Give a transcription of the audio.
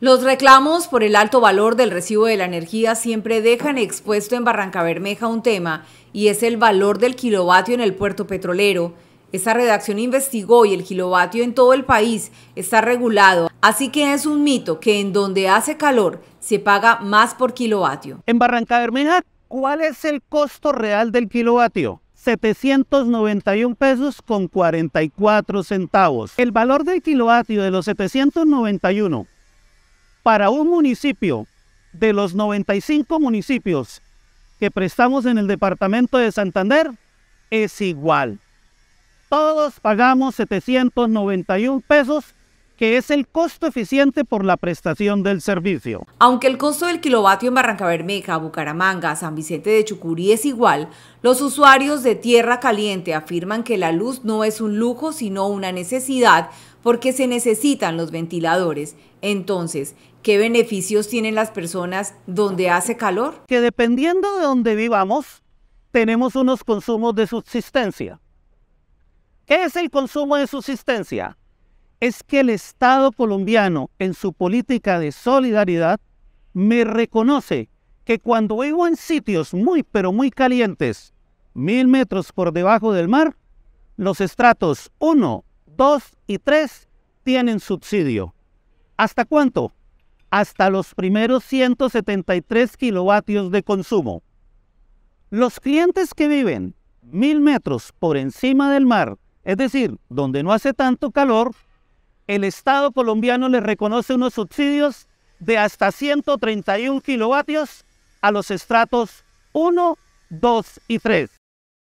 Los reclamos por el alto valor del recibo de la energía siempre dejan expuesto en Barranca Bermeja un tema, y es el valor del kilovatio en el puerto petrolero. Esta redacción investigó y el kilovatio en todo el país está regulado, así que es un mito que en donde hace calor se paga más por kilovatio. En Barranca Bermeja, ¿cuál es el costo real del kilovatio? 791 pesos con 44 centavos. El valor del kilovatio de los 791 para un municipio de los 95 municipios que prestamos en el departamento de Santander es igual. Todos pagamos 791 pesos que es el costo eficiente por la prestación del servicio. Aunque el costo del kilovatio en Barranca Bermeja, Bucaramanga, San Vicente de Chucurí es igual, los usuarios de Tierra Caliente afirman que la luz no es un lujo sino una necesidad porque se necesitan los ventiladores. Entonces, ¿qué beneficios tienen las personas donde hace calor? Que dependiendo de donde vivamos, tenemos unos consumos de subsistencia. ¿Qué es el consumo de subsistencia? es que el Estado colombiano, en su política de solidaridad, me reconoce que cuando vivo en sitios muy, pero muy calientes, mil metros por debajo del mar, los estratos 1, 2 y 3 tienen subsidio. ¿Hasta cuánto? Hasta los primeros 173 kilovatios de consumo. Los clientes que viven mil metros por encima del mar, es decir, donde no hace tanto calor, el Estado colombiano le reconoce unos subsidios de hasta 131 kilovatios a los estratos 1, 2 y 3.